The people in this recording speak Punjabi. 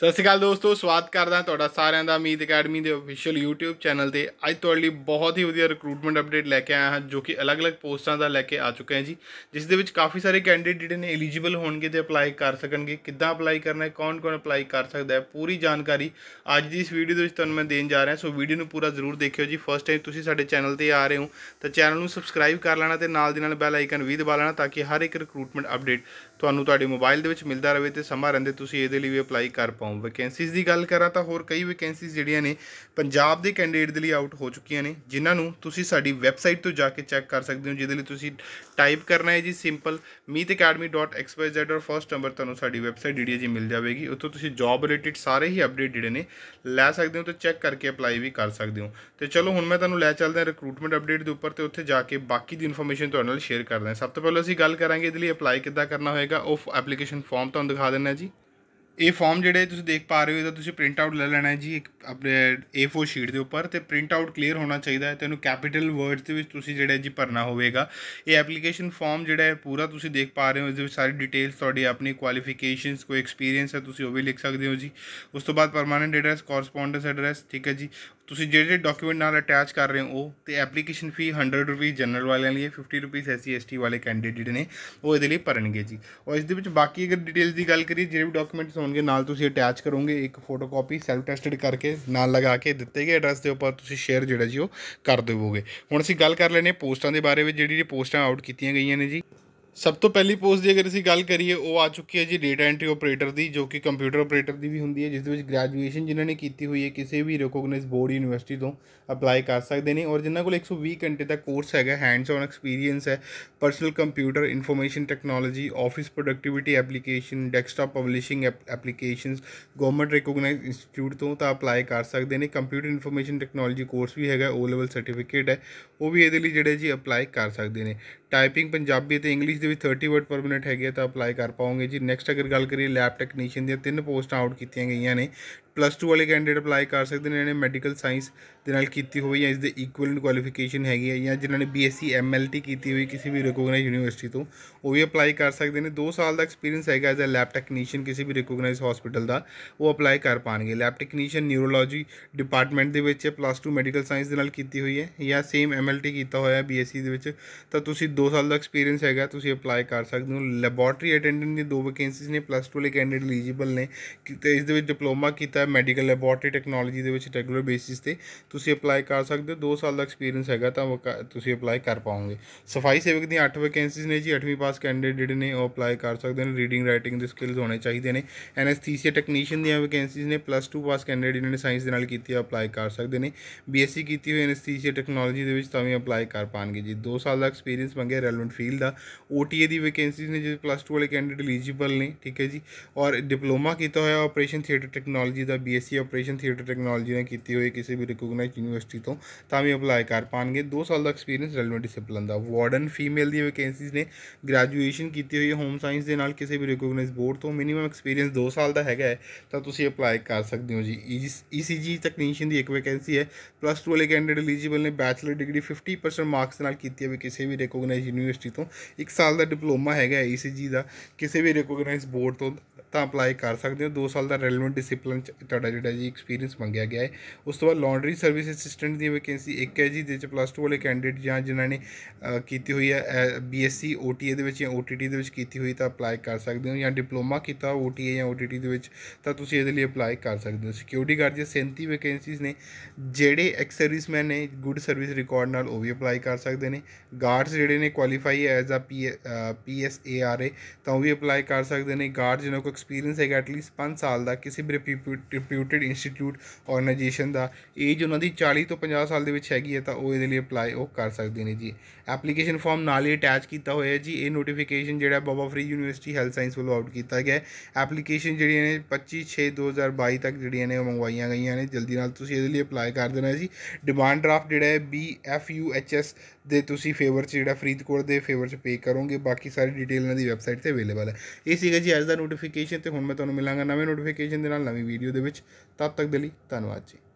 ਸਤਿ ਸ਼੍ਰੀ ਅਕਾਲ ਦੋਸਤੋ ਸਵਾਗਤ ਕਰਦਾ ਤੁਹਾਡਾ ਸਾਰਿਆਂ ਦਾ ਅਮੀਤ ਅਕੈਡਮੀ ਦੇ ਅਫੀਸ਼ੀਅਲ YouTube ਚੈਨਲ ਤੇ ਅੱਜ ਤੁਹਾਡੇ ਲਈ ਬਹੁਤ ਹੀ ਵਧੀਆ ਰਿਕਰੂਟਮੈਂਟ ਅਪਡੇਟ ਲੈ ਕੇ ਆਇਆ ਹਾਂ ਜੋ ਕਿ ਅਲੱਗ-ਅਲੱਗ ਪੋਸਟਾਂ ਦਾ ਲੈ ਕੇ ਆ ਚੁੱਕੇ ਹਾਂ ਜੀ ਜਿਸ ਦੇ ਵਿੱਚ ਕਾਫੀ ਸਾਰੇ ਕੈਂਡੀਡੇਟ ਜਿਹੜੇ ਨੇ ਐਲੀਜੀਬਲ ਹੋਣਗੇ ਤੇ ਅਪਲਾਈ ਕਰ ਸਕਣਗੇ ਕਿੱਦਾਂ ਅਪਲਾਈ ਕਰਨਾ ਹੈ ਕੌਣ-ਕੌਣ ਅਪਲਾਈ ਕਰ ਸਕਦਾ ਹੈ ਪੂਰੀ ਜਾਣਕਾਰੀ ਅੱਜ ਦੀ ਇਸ ਵੀਡੀਓ ਦੇ ਵਿੱਚ ਤੁਹਾਨੂੰ ਮੈਂ ਦੇਣ ਜਾ ਰਿਹਾ ਸੋ ਵੀਡੀਓ ਨੂੰ ਪੂਰਾ ਜ਼ਰੂਰ ਦੇਖਿਓ ਜੀ ਫਸਟ ਟਾਈਮ ਤੁਸੀਂ ਸਾਡੇ ਚੈਨਲ ਤੇ ਆ ਰਹੇ ਹੋ ਤਾਂ ਚੈਨਲ ਨੂੰ ਸਬਸਕ੍ਰਾਈਬ ਕਰ ਲੈਣਾ ਤੇ ਨਾਲ ਦੀ ਨਾਲ ਬੈਲ ਆਈਕਨ ਵੀ ਦਬਾ ਲੈਣਾ ਤਾਂ ਕਿ ਹਰ ਇੱਕ ਰਿਕਰੂਟਮੈਂਟ ਅਪਡੇਟ ਤੁਹਾਨੂੰ ਤੁਹਾਡੇ ਮੋਬਾਈਲ ਦੇ ਵਿੱਚ ਮਿਲਦਾ ਰਹੇ ਤੇ ਸਮਾਂ ਰਹਿੰਦੇ ਤੁਸੀਂ ਇਹਦੇ ਲਈ ਵੀ ਅਪਲਾਈ ਕਰ ਪਾਉਂ ਵੈਕੈਂਸੀਜ਼ ਦੀ ਗੱਲ ਕਰਾਂ ਤਾਂ ਹੋਰ ਕਈ ਵੈਕੈਂਸੀਜ਼ ਜਿਹੜੀਆਂ ਨੇ ਪੰਜਾਬ ਦੇ ਕੈਂਡੀਡੇਟ ਦੇ ਲਈ ਆਊਟ ਹੋ ਚੁੱਕੀਆਂ ਨੇ ਜਿਨ੍ਹਾਂ ਨੂੰ ਤੁਸੀਂ ਸਾਡੀ ਵੈਬਸਾਈਟ ਤੋਂ ਜਾ ਕੇ ਚੈੱਕ ਕਰ ਸਕਦੇ ਹੋ ਜਿਹਦੇ ਲਈ ਤੁਸੀਂ ਟਾਈਪ ਕਰਨਾ ਹੈ ਜੀ ਸਿੰਪਲ meetacademy.xyz ਔਰ ਫਸਟ ਨੰਬਰ ਤੁਹਾਨੂੰ ਸਾਡੀ ਵੈਬਸਾਈਟ ਜਿਹੜੀ ਜੀ ਮਿਲ ਜਾਵੇਗੀ ਉੱਥੋਂ ਤੁਸੀਂ ਜੌਬ ਰਿਲੇਟਡ ਸਾਰੇ ਹੀ ਅਪਡੇਟ ਜਿਹੜੇ ਨੇ ਲੈ ਸਕਦੇ ਹੋ ਤੇ ਚੈੱਕ ਕਰਕੇ ਅਪਲਾਈ ਵੀ ਕਰ ਸਕਦੇ ਹੋ ਤੇ ਚਲੋ ਹੁਣ ਮੈਂ ਤੁਹਾਨੂੰ ਲੈ ਚੱਲਦਾ ਹਾਂ ਰਿਕਰੂਟਮੈਂਟ ਅਪਡੇਟ ਦੇ ਉੱਪਰ ਤੇ ਉੱਥੇ ਜਾ ਕੇ ਬਾਕੀ ਦੀ ਇਨਫੋਰਮੇਸ਼ਨ ਤੁਹਾਡੇ ਨਾਲ ਸ਼ੇਅਰ ਕਰਦੇ ਹਾਂ ਸਭ ਤੋਂ ਪਹਿਲਾਂ ਅਸੀਂ ਗੱਲ ਕਰਾਂਗੇ ਇਹਦੇ ਲਈ ਅਪਲਾਈ ਕਿੱਦਾਂ ਕਰਨਾ ਹੋਏਗਾ ਉਹ ਐਪਲੀਕੇਸ਼ਨ ਫਾਰਮ ਤੁਹਾਨੂੰ ਦਿਖਾ ਦਿੰਦਾ ਜੀ ਇਹ ਫਾਰਮ ਜਿਹੜੇ ਤੁਸੀਂ ਦੇਖ ਪਾ ਰਹੇ ਹੋ ਇਹਦਾ ਤੁਸੀਂ ਪ੍ਰਿੰਟ ਆਊਟ ਲੈ ਲੈਣਾ ਹੈ ਜੀ ਇੱਕ ਆਪਣੇ A4 ਸ਼ੀਟ ਦੇ ਉੱਪਰ ਤੇ ਪ੍ਰਿੰਟ ਆਊਟ ਕਲੀਅਰ ਹੋਣਾ ਚਾਹੀਦਾ ਹੈ ਤੇ ਇਹਨੂੰ ਕੈਪੀਟਲ ਵਰਡਸ ਦੇ ਵਿੱਚ ਤੁਸੀਂ ਜਿਹੜਾ ਜੀ ਭਰਨਾ ਹੋਵੇਗਾ ਇਹ ਐਪਲੀਕੇਸ਼ਨ ਫਾਰਮ ਜਿਹੜਾ ਹੈ ਪੂਰਾ ਤੁਸੀਂ ਦੇਖ ਪਾ ਰਹੇ ਹੋ ਇਸ ਦੇ ਵਿੱਚ ਸਾਰੀ ਡਿਟੇਲਸ ਤੁਹਾਡੀ ਆਪਣੀ ਕੁਆਲੀਫਿਕੇਸ਼ਨਸ ਕੋਈ ਐਕਸਪੀਰੀਅੰਸ ਹੈ ਤੁਸੀਂ ਉਹ ਵੀ ਲਿਖ ਸਕਦੇ ਹੋ ਜੀ ਉਸ ਤੋਂ ਬਾਅਦ ਪਰਮਾਨੈਂਟ ਐਡਰੈਸ ਕੋਰਸਪੋਂਡੈਂਸ ਐਡਰੈਸ ਠੀਕ ਹੈ ਜੀ ਤੁਸੀਂ ਜਿਹੜੇ ਜਿਹੜੇ ਡਾਕੂਮੈਂਟ ਨਾਲ ਅਟੈਚ ਕਰ ਰਹੇ ਹੋ ਉਹ ਤੇ ਐਪਲੀਕੇਸ਼ਨ ਫੀ 100 ਰੁਪਏ ਜਨਰਲ ਵਾਲਿਆਂ ਲਈ 50 ਰੁਪਏ ਐਸਸੀ ਐਸਟੀ ਵਾਲੇ ਕੈਂਡੀਡੇਟ ਨੇ ਉਹ ਇਹਦੇ ਲਈ ਭਰਨਗੇ ਜੀ ਔਰ ਇਸ ਦੇ ਵਿੱਚ ਬਾਕੀ ਅਗਰ ਡਿਟੇਲਸ ਦੀ ਗੱਲ ਕਰੀਏ ਜਿਹੜੇ ਵੀ ਡਾਕੂਮੈਂਟਸ ਹੋਣਗੇ ਨਾਲ ਤੁਸੀਂ ਅਟੈਚ ਕਰੋਗੇ ਇੱਕ ਫੋਟੋਕਾਪੀ ਸੈਲਫ ਟੈਸਟਡ ਕਰਕੇ ਨਾਲ ਲਗਾ ਕੇ ਦਿੱਤੇ ਗਏ ਐਡਰੈਸ ਦੇ ਉੱਪਰ ਤੁਸੀਂ ਸ਼ੇਅਰ ਜਿਹੜਾ ਜੀ ਉਹ ਕਰ ਦੇਵੋਗੇ ਹੁਣ ਅਸੀਂ ਗੱਲ ਕਰ ਲੈਨੇ ਪੋਸਟਾਂ ਦੇ ਬਾਰੇ ਵਿੱਚ ਜਿਹੜੀ ਜਿਹੜੀ ਪੋਸਟਾਂ ਆਊਟ ਕੀਤੀਆਂ ਗਈਆਂ ਨੇ ਜੀ ਸਭ ਤੋਂ ਪਹਿਲੀ ਪੋਸਟ ਦੀ ਅਗਰ ਅਸੀਂ ਗੱਲ ਕਰੀਏ ਉਹ ਆ ਚੁੱਕੀ ਹੈ ਜੀ ਡੇਟਾ ਐਂਟਰੀ ਆਪਰੇਟਰ ਦੀ ਜੋ ਕਿ ਕੰਪਿਊਟਰ ਆਪਰੇਟਰ ਦੀ ਵੀ ਹੁੰਦੀ ਹੈ ਜਿਸ ਦੇ ਵਿੱਚ ਗ੍ਰੈਜੂਏਸ਼ਨ ਜਿਨ੍ਹਾਂ ਨੇ ਕੀਤੀ ਹੋਈ ਹੈ ਕਿਸੇ ਵੀ ਰਿਕੋਗਨਾਈਜ਼ਡ ਬੋਰਡ ਯੂਨੀਵਰਸਿਟੀ ਤੋਂ ਅਪਲਾਈ ਕਰ ਸਕਦੇ ਨੇ ਔਰ ਜਿਨ੍ਹਾਂ ਕੋਲ 120 ਘੰਟੇ ਦਾ ਕੋਰਸ ਹੈਗਾ ਹੈਂਡਸ ਔਨ ਐਕਸਪੀਰੀਅੰਸ ਹੈ personal computer information technology office productivity application desktop publishing applications government recognised institute ਤੋਂ ਤਾਂ ਅਪਲਾਈ ਕਰ ਸਕਦੇ ਨੇ ਕੰਪਿਊਟਰ ਇਨਫੋਰਮੇਸ਼ਨ ਟੈਕਨੋਲੋਜੀ ਕੋਰਸ ਵੀ ਹੈਗਾ ਓ ਲੈਵਲ ਸਰਟੀਫਿਕੇਟ ਹੈ ਉਹ ਵੀ ਇਹਦੇ ਲਈ ਜਿਹੜੇ ਜੀ ਅਪਲਾਈ ਕਰ ਸਕਦੇ ਨੇ ਟਾਈਪਿੰਗ ਪੰਜਾਬੀ ਤੇ ਇੰਗਲਿਸ਼ ਦੇ ਵਿੱਚ 30 ਵਰਡ ਪਰ ਮਿੰਟ ਹੈਗੇ ਤਾਂ ਅਪਲਾਈ ਕਰ ਪਾਓਗੇ ਜੀ ਨੈਕਸਟ ਅਗਰ ਗੱਲ ਕਰੀਏ ਲੈਬ ਟੈਕਨੀਸ਼ੀਅਨ ਦੀਆਂ ਤਿੰਨ ਪੋਸਟਾਂ ਆਊਟ ਕੀਤੀਆਂ ਗਈਆਂ ਨੇ ਪਲੱਸ 2 ਵਾਲੇ ਕੈਂਡੀਡੇਟ ਅਪਲਾਈ ਕਰ ਸਕਦੇ ਨੇ ਜਿਹਨੇ ਮੈਡੀਕਲ ਸਾਇੰਸ ਦੇ ਨਾਲ ਕੀਤੀ ਹੋਈ ਜਾਂ ਇਸ ਦੇ ਇਕੁਇਵਲੈਂਟ ਕੁਆਲੀਫਿਕੇਸ਼ਨ ਹੈਗੀ ਹੈ ਜਾਂ ਜਿਨ੍ਹਾਂ ਨੇ ਬੀਐਸਸੀ ਐਮਐਲਟੀ ਕੀਤੀ ਹੋਈ ਕਿਸੇ ਵੀ ਰਿਕੋਗਨਾਈਜ਼ ਯੂਨੀਵਰਸਿਟੀ ਤੋਂ ਉਹ ਵੀ ਅਪਲਾਈ ਕਰ ਸਕਦੇ ਨੇ 2 ਸਾਲ ਦਾ ਐਕਸਪੀਰੀਅੰਸ ਹੈਗਾ ਐਜ਼ ਅ ਲੈਬ ਟੈਕਨੀਸ਼ੀਅਨ ਕਿਸੇ ਵੀ ਰਿਕੋਗਨਾਈਜ਼ ਹਸਪੀਟਲ ਦਾ ਉਹ ਅਪਲਾਈ ਕਰ ਪਾਣਗੇ ਲੈਬ ਟੈਕਨੀਸ਼ੀਅਨ ਨਿਊਰੋਲੋਜੀ ਡਿਪਾਰਟਮੈਂਟ ਦੇ ਵਿੱਚ ਪਲੱਸ 2 ਮੈਡੀਕਲ ਸਾਇੰਸ ਦੇ ਨਾਲ ਕੀਤੀ ਹੋਈ ਹੈ ਜਾਂ ਸੇਮ ਐਮਐਲਟੀ ਕੀਤਾ ਹੋਇਆ ਹੈ ਬੀਐਸਸੀ ਦੇ ਵਿੱਚ ਤਾਂ ਤੁਸੀਂ 2 ਸਾਲ ਦਾ ਐਕਸਪੀਰੀਅੰਸ ਹੈਗਾ ਤੁਸੀਂ ਅਪਲਾਈ ਕਰ ਸਕਦੇ ਹੋ ਲੈਬੋਰਟਰੀ ਅਟੈਂਡੈਂਟ ਦੀ ਦੋ ਵੈਕੈਂਸੀਜ਼ ਨੇ ਪਲੱਸ 2 ਲਈ ਕੈਂਡੀਡੇਟ ਐਲੀਜੀਬਲ ਨੇ ਤੇ ਇਸ ਦੇ ਵਿੱਚ ਡਿਪਲੋਮਾ ਕੀਤਾ ਹੈ ਮੈਡੀਕਲ ਲੈਬੋਰਟਰੀ ਟੈਕਨੋਲੋਜੀ ਦੇ ਵਿੱਚ ਰੈਗੂਲਰ ਬੇਸਿਸ ਤੇ ਤੁਸੀਂ ਅਪਲਾਈ ਕਰ ਸਕਦੇ ਹੋ 2 ਸਾਲ ਦਾ ਐਕਸਪੀਰੀਅੰਸ ਹੈਗਾ ਤਾਂ ਤੁਸੀਂ ਅਪਲਾਈ ਕਰ ਪਾਓਗੇ ਸਫਾਈ ਸੇਵਕ ਦੀਆਂ 8 ਵੈਕੈਂਸੀਜ਼ ਨੇ ਜੀ 8ਵੀਂ ਪਾਸ ਕੈਂਡੀਡੇਟ ਜਿਹੜੇ ਨੇ ਉਹ ਅਪਲਾਈ ਕਰ ਸਕਦੇ ਨੇ ਰੀਡਿੰਗ ਰਾਈਟਿੰਗ ਦੇ ਸਕਿੱਲਸ ਹੋਣੇ ਚਾਹੀਦੇ ਨੇ ਐਨਸਥੀਸੀਆ ਟੈਕਨੀਸ਼ੀਅਨ ਦੀਆਂ ਵੈਕੈਂਸੀਜ਼ ਨੇ ਪਲੱਸ 2 ਪਾਸ ਕੈਂਡੀਡੇਟ ਨੇ ਸਾਇੰਸ ਦੇ ਨਾਲ ਕੀਤੀ ਅਪਲਾਈ ਕਰ ਸਕਦੇ ਨੇ ਬੀਐਸਸੀ ਕੀਤੀ ਹੋਈ ਐਨਸਥੀਸੀਆ ਟੈਕਨੋਲੋਜੀ ਦੇ ਵਿੱਚ ਤਾਂ ਵੀ ਅਪਲਾਈ ਕਰ ਪਾਣਗੇ ਜੀ 2 ਸਾਲ ਦਾ ਐਕਸਪੀਰੀਅੰਸ ਮੰਗੇ ਰੈਲੇਵੈਂਟ ਫੀਲਡ ਦਾ ਓਟੀਏ ਦੀ ਵੈਕੈਂਸੀਜ਼ ਨੇ ਜਿਹੜੇ ਪਲੱਸ 2 ਵਾਲੇ ਕੈਂਡੀਡੇਟ ਐਲੀਜੀਬਲ ਨੇ ਠੀਕ ਹੈ ਜੀ ਔਰ ਡਿਪਲੋਮਾ ਕੀਤਾ ਹੋਇਆ ਆਪਰੇਸ਼ਨ ਥੀਏਟਰ ਟੈਕਨੋਲੋਜੀ ਜਾਂ ਬੀਐਸਸੀ ਆਪਰੇਸ਼ਨ ਥੀਏਟਰ ਟੈਕਨੋਲੋਜੀ ਨੇ ਕੀਤੀ ਹੋਈ ਕਿਸੇ ਵੀ ਰਿਕੋਗਨਾਈਜ਼ਡ ਯੂਨੀਵਰਸਿਟੀ ਤੋਂ ਤਾਂ ਵੀ ਅਪਲਾਈ ਕਰ ਪਾਣਗੇ 2 ਸਾਲ ਦਾ ਐਕਸਪੀਰੀਅੰਸ ਰੈਲੇਵੈਂਟ ਡਿਸਪਲਿਨ ਦਾ ਵਾਰਡਨ ਫੀਮੇਲ ਦੀ ਵੈਕੈਂਸੀਜ਼ ਨੇ ਗ੍ਰੈਜੂਏਸ਼ਨ ਕੀਤੀ ਹੋਈ ਹੋਮ ਸਾਇੰਸ ਦੇ ਨਾਲ ਕਿਸੇ ਵੀ ਰਿਕੋਗਨਾਈਜ਼ਡ ਬੋਰਡ ਤੋਂ ਮਿਨੀਮਮ ਐਕਸਪੀਰੀਅੰਸ 2 ਸਾਲ ਦਾ ਹੈਗਾ ਹੈ ਤਾਂ ਤੁਸੀਂ ਅਪਲਾਈ ਕਰ ਸਕਦੇ ਹੋ ਜੀ ਈਸੀਜੀ e ਟੈਕਨੀਸ਼ੀਅਨ e ਦੀ ਇੱਕ ਵੈਕੈਂਸੀ ਹੈ ਪਲੱਸ 2 ਵਾਲੇ ਕੈਂਡੀਡੇਟ ਐਲੀਜੀਬਲ ਨੇ ਬੈਚਲਰ ਡਿਗਰੀ 50% ਮਾਰਕਸ ਨਾਲ ਕੀਤੀ ਹੋਈ ਕਿਸੇ ਵੀ ਰਿਕੋਗਨਾਈਜ਼ਡ ਯੂਨੀਵਰਸਿਟੀ ਤੋਂ 1 ਸਾਲ ਦਾ ਡਿਪਲੋਮਾ ਹੈਗਾ ਈਸੀਜੀ e ਦਾ ਕਿਸੇ ਵੀ ਰਿਕੋਗਨਾਈਜ਼ਡ ਬੋਰਡ ਤੋਂ ਤਾਂ ਅਪਲਾਈ ਕਰ ਸਕਦੇ ਹੋ 2 ਸਾਲ ਦਾ ਰੈਲੇਵੈਂਟ ਡਿਸਪਲਿਨ ਤੁਹਾਡਾ ਜਿਹੜਾ ਜੀ ਐਕਸਪੀਰੀਅੰਸ ਮੰਗਿਆ ਗਿਆ ਹੈ ਉਸ ਤੋਂ ਬਾਅਦ ਲਾਂਡਰੀ ਸਰਵਿਸ ਅਸਿਸਟੈਂਟ ਦੀ ਵੈਕੈਂਸੀ ਇੱਕ ਹੈ ਜੀ ਜਿਹਦੇ ਚ ਪਲੱਸ 2 ਵਾਲੇ ਕੈਂਡੀਡੇਟ ਜਾਂ ਜਿਨ੍ਹਾਂ ਨੇ ਕੀਤੀ ਹੋਈ ਹੈ ਬੀਐਸਸੀ ਓਟੀਏ ਦੇ ਵਿੱਚ ਜਾਂ ਓਟੀਟੀ ਦੇ ਵਿੱਚ ਕੀਤੀ ਹੋਈ ਤਾਂ ਅਪਲਾਈ ਕਰ ਸਕਦੇ ਹੋ ਜਾਂ ਡਿਪਲੋਮਾ ਕੀਤਾ ਓਟੀਏ ਜਾਂ ਓਟੀਟੀ ਦੇ ਵਿੱਚ ਤਾਂ ਤੁਸੀਂ ਇਹਦੇ ਲਈ ਅਪਲਾਈ ਕਰ ਸਕਦੇ ਹੋ ਸਿਕਿਉਰਿਟੀ ਗਾਰਡ ਦੇ 37 ਵੈਕੈਂਸੀਜ਼ ਨੇ ਜਿਹੜੇ ਐਕਸ ਸਰਵਿਸਮੈਨ ਨੇ ਗੁੱਡ ਸਰਵਿਸ ਰਿਕਾਰਡ ਨਾਲ ਉਹ ਵੀ ਅਪਲਾਈ ਕਰ ਸਕਦੇ ਨੇ ਗਾਰਡਸ ਜਿਹੜੇ ਨੇ ਕੁਆਲੀਫਾਈ ਐਜ਼ ਅ ਪੀਐਸਏਆਰਏ ਤਾਂ ਉਹ ਵੀ ਅਪਲਾਈ ਕਰ ਸਕਦੇ ਨੇ ਗਾਰਡ ਜਿਹਨਾਂ ਕੋ ਐਕਸਪੀਰੀਅੰਸ ਹੈਗਾ ਐਟਲੀਸਟ 5 ਸਾਲ ਦਾ ਕਿਸੇ ਵੀ ਰਿਪਿਊਟਡ ਇੰਸਟੀਚਿਊਟ ਆਰਗੇਨਾਈਜੇਸ਼ਨ ਦਾ ਏਜ ਉਹਨਾਂ ਦੀ 40 ਤੋਂ 50 ਸਾਲ ਦੇ ਵਿੱਚ ਹੈਗੀ ਹੈ ਤਾਂ ਉਹ ਇਹਦੇ ਲਈ ਅਪਲਾਈ ਉਹ ਕਰ ਸਕਦੇ ਨੇ ਜੀ ਐਪਲੀਕੇਸ਼ਨ ਫਾਰਮ ਨਾਲ ਹੀ ਅਟੈਚ ਕੀਤਾ ਹੋਇਆ ਹੈ ਜੀ ਇਹ ਨੋਟੀਫਿਕੇਸ਼ਨ ਜਿਹੜਾ Baba Farid university health science ਵੱਲੋਂ ਆਊਟ ਕੀਤਾ ਗਿਆ ਐਪਲੀਕੇਸ਼ਨ ਜਿਹੜੀਆਂ ਨੇ 25 6 2022 ਤੱਕ ਜਿਹੜੀਆਂ ਨੇ ਉਹ ਮੰਗਵਾਈਆਂ ਗਈਆਂ ਨੇ ਜਲਦੀ ਨਾਲ ਤੁਸੀਂ ਇਹਦੇ ਲਈ ਅਪਲਾਈ ਕਰ ਦੇਣਾ ਜੀ ਡਿਮਾਂਡ ਡਰਾਫਟ ਜਿਹੜਾ ਹੈ B F U H S ਦੇ ਤੁਸੀਂ ਫੇਵਰ 'ਚ ਜਿਹੜਾ ਫਰੀਦਕੋਟ ਦੇ ਫੇਵਰ 'ਚ ਪੇ ਕਰੋਗੇ ਬਾਕੀ ਸਾਰੀ ਡਿਟੇਲ ਇਹਨਾਂ ਦੀ ਵੈਬਸਾਈਟ ਤੇ ਅਵੇਲੇਬਲ ਹੈ ਇਹ ਸੀਗਾ ਜੀ ਅੱਜ ਦਾ ਨੋਟੀਫਿਕੇਸ਼ਨ ਤੇ ਹੁਣ ਮੈਂ ਤੁਹਾਨੂੰ ਮਿਲਾਂਗਾ ਨਵੇਂ ਨੋਟੀਫਿਕੇਸ਼ਨ ਦੇ ਨਾਲ ਨਵੀਂ ਵੀਡੀਓ ਦੇ ਵਿੱਚ ਤਦ ਤੱਕ ਦੇ ਲਈ ਧੰਨਵਾਦ ਜੀ